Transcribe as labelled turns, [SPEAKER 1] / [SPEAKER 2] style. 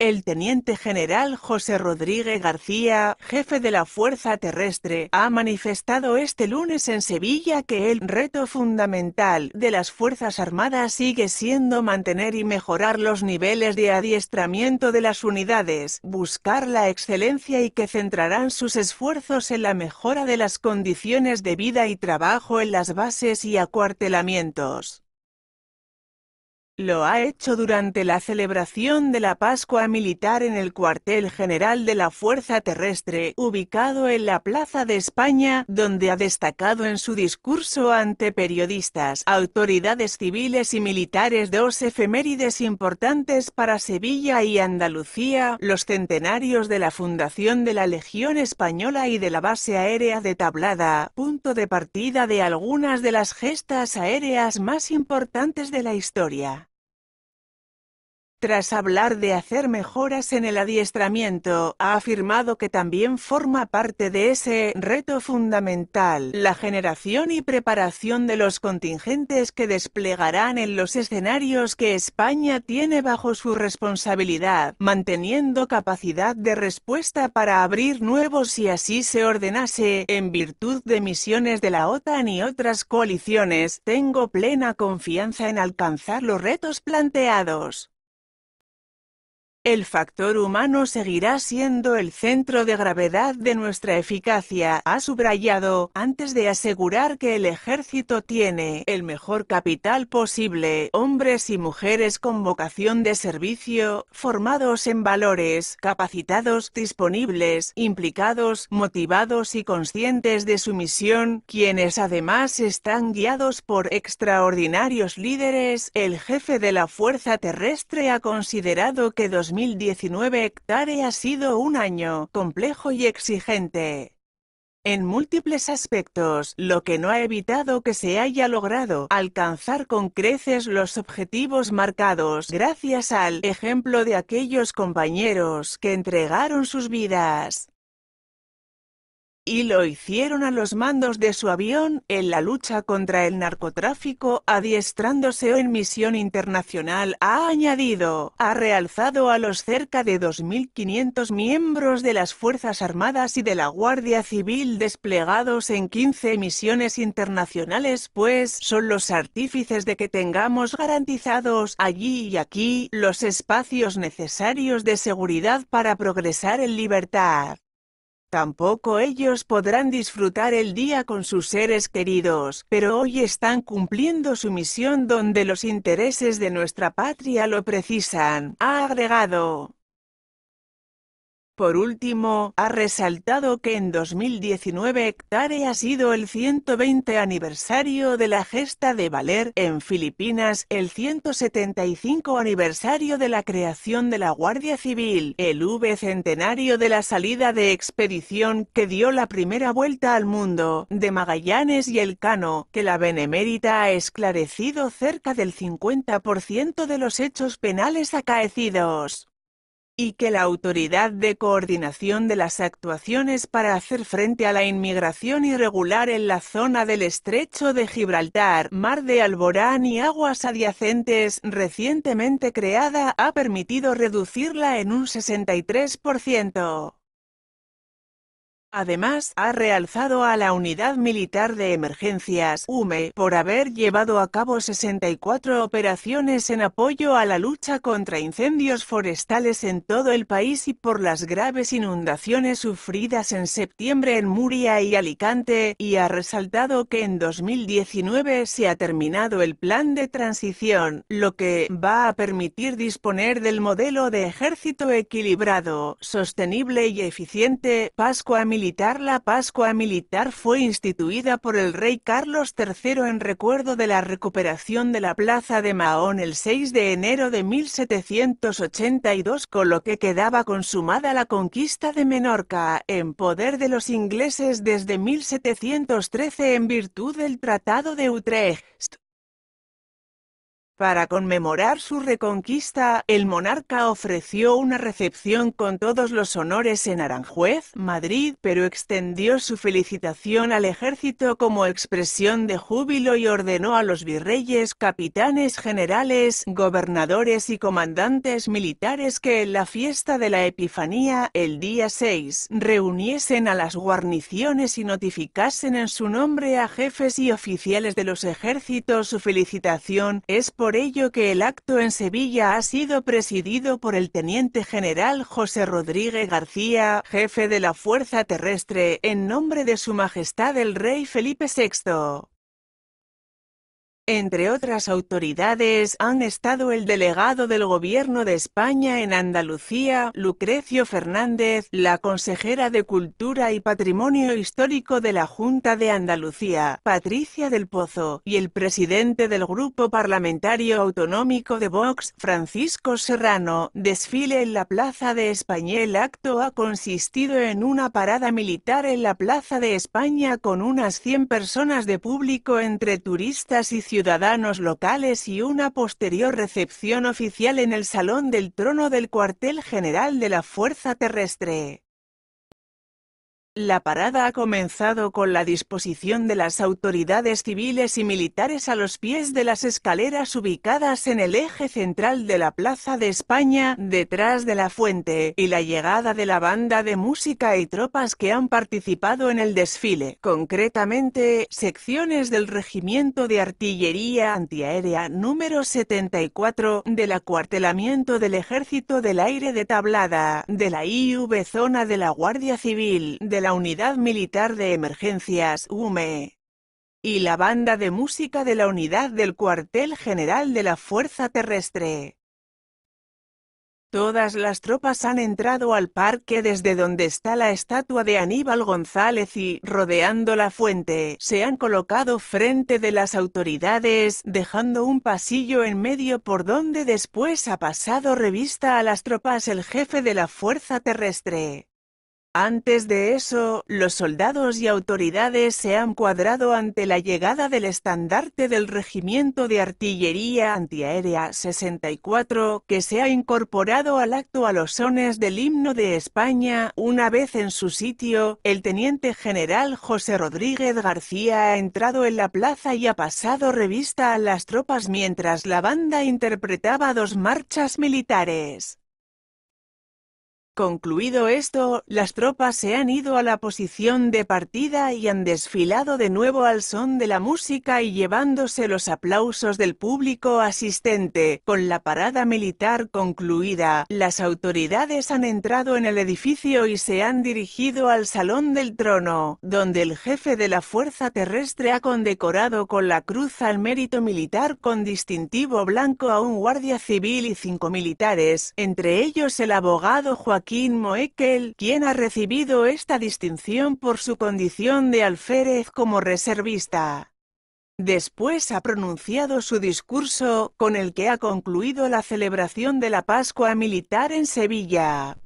[SPEAKER 1] El teniente general José Rodríguez García, jefe de la Fuerza Terrestre, ha manifestado este lunes en Sevilla que el reto fundamental de las Fuerzas Armadas sigue siendo mantener y mejorar los niveles de adiestramiento de las unidades, buscar la excelencia y que centrarán sus esfuerzos en la mejora de las condiciones de vida y trabajo en las bases y acuartelamientos. Lo ha hecho durante la celebración de la Pascua Militar en el cuartel general de la Fuerza Terrestre, ubicado en la Plaza de España, donde ha destacado en su discurso ante periodistas, autoridades civiles y militares dos efemérides importantes para Sevilla y Andalucía, los centenarios de la fundación de la Legión Española y de la base aérea de Tablada, punto de partida de algunas de las gestas aéreas más importantes de la historia. Tras hablar de hacer mejoras en el adiestramiento, ha afirmado que también forma parte de ese reto fundamental la generación y preparación de los contingentes que desplegarán en los escenarios que España tiene bajo su responsabilidad, manteniendo capacidad de respuesta para abrir nuevos si así se ordenase, en virtud de misiones de la OTAN y otras coaliciones. Tengo plena confianza en alcanzar los retos planteados el factor humano seguirá siendo el centro de gravedad de nuestra eficacia, ha subrayado, antes de asegurar que el ejército tiene el mejor capital posible, hombres y mujeres con vocación de servicio, formados en valores, capacitados, disponibles, implicados, motivados y conscientes de su misión, quienes además están guiados por extraordinarios líderes, el jefe de la Fuerza Terrestre ha considerado que 2000 2019 hectárea ha sido un año complejo y exigente en múltiples aspectos, lo que no ha evitado que se haya logrado alcanzar con creces los objetivos marcados gracias al ejemplo de aquellos compañeros que entregaron sus vidas. Y lo hicieron a los mandos de su avión en la lucha contra el narcotráfico, adiestrándose en misión internacional, ha añadido, ha realzado a los cerca de 2.500 miembros de las Fuerzas Armadas y de la Guardia Civil desplegados en 15 misiones internacionales, pues son los artífices de que tengamos garantizados allí y aquí los espacios necesarios de seguridad para progresar en libertad. Tampoco ellos podrán disfrutar el día con sus seres queridos, pero hoy están cumpliendo su misión donde los intereses de nuestra patria lo precisan, ha agregado. Por último, ha resaltado que en 2019 hectare ha sido el 120 aniversario de la gesta de Valer en Filipinas, el 175 aniversario de la creación de la Guardia Civil, el V centenario de la salida de expedición que dio la primera vuelta al mundo, de Magallanes y el Cano, que la Benemérita ha esclarecido cerca del 50% de los hechos penales acaecidos y que la Autoridad de Coordinación de las Actuaciones para hacer frente a la inmigración irregular en la zona del Estrecho de Gibraltar, Mar de Alborán y aguas adyacentes recientemente creada ha permitido reducirla en un 63%. Además, ha realzado a la Unidad Militar de Emergencias UME por haber llevado a cabo 64 operaciones en apoyo a la lucha contra incendios forestales en todo el país y por las graves inundaciones sufridas en septiembre en Muria y Alicante, y ha resaltado que en 2019 se ha terminado el plan de transición, lo que va a permitir disponer del modelo de ejército equilibrado, sostenible y eficiente Pascua Militar la Pascua Militar fue instituida por el rey Carlos III en recuerdo de la recuperación de la Plaza de Mahón el 6 de enero de 1782 con lo que quedaba consumada la conquista de Menorca, en poder de los ingleses desde 1713 en virtud del Tratado de Utrecht. Para conmemorar su reconquista, el monarca ofreció una recepción con todos los honores en Aranjuez, Madrid, pero extendió su felicitación al ejército como expresión de júbilo y ordenó a los virreyes, capitanes generales, gobernadores y comandantes militares que en la fiesta de la Epifanía, el día 6, reuniesen a las guarniciones y notificasen en su nombre a jefes y oficiales de los ejércitos su felicitación es por por ello que el acto en Sevilla ha sido presidido por el teniente general José Rodríguez García, jefe de la Fuerza Terrestre, en nombre de Su Majestad el Rey Felipe VI. Entre otras autoridades han estado el delegado del Gobierno de España en Andalucía, Lucrecio Fernández, la consejera de Cultura y Patrimonio Histórico de la Junta de Andalucía, Patricia del Pozo, y el presidente del Grupo Parlamentario Autonómico de Vox, Francisco Serrano. Desfile en la Plaza de España. El acto ha consistido en una parada militar en la Plaza de España con unas 100 personas de público entre turistas y ciudadanos ciudadanos locales y una posterior recepción oficial en el Salón del Trono del Cuartel General de la Fuerza Terrestre. La parada ha comenzado con la disposición de las autoridades civiles y militares a los pies de las escaleras ubicadas en el eje central de la Plaza de España, detrás de la fuente, y la llegada de la banda de música y tropas que han participado en el desfile, concretamente secciones del Regimiento de Artillería Antiaérea número 74 del acuartelamiento del Ejército del Aire de Tablada, de la IV Zona de la Guardia Civil, de la Unidad Militar de Emergencias UME y la Banda de Música de la Unidad del Cuartel General de la Fuerza Terrestre. Todas las tropas han entrado al parque desde donde está la estatua de Aníbal González y, rodeando la fuente, se han colocado frente de las autoridades, dejando un pasillo en medio por donde después ha pasado revista a las tropas el jefe de la fuerza terrestre. Antes de eso, los soldados y autoridades se han cuadrado ante la llegada del estandarte del Regimiento de Artillería Antiaérea 64, que se ha incorporado al acto a los sones del himno de España, una vez en su sitio, el teniente general José Rodríguez García ha entrado en la plaza y ha pasado revista a las tropas mientras la banda interpretaba dos marchas militares. Concluido esto, las tropas se han ido a la posición de partida y han desfilado de nuevo al son de la música y llevándose los aplausos del público asistente. Con la parada militar concluida, las autoridades han entrado en el edificio y se han dirigido al Salón del Trono, donde el jefe de la Fuerza Terrestre ha condecorado con la Cruz al Mérito Militar con distintivo blanco a un guardia civil y cinco militares, entre ellos el abogado Juan Joaquín Moekel, quien ha recibido esta distinción por su condición de alférez como reservista. Después ha pronunciado su discurso, con el que ha concluido la celebración de la Pascua Militar en Sevilla.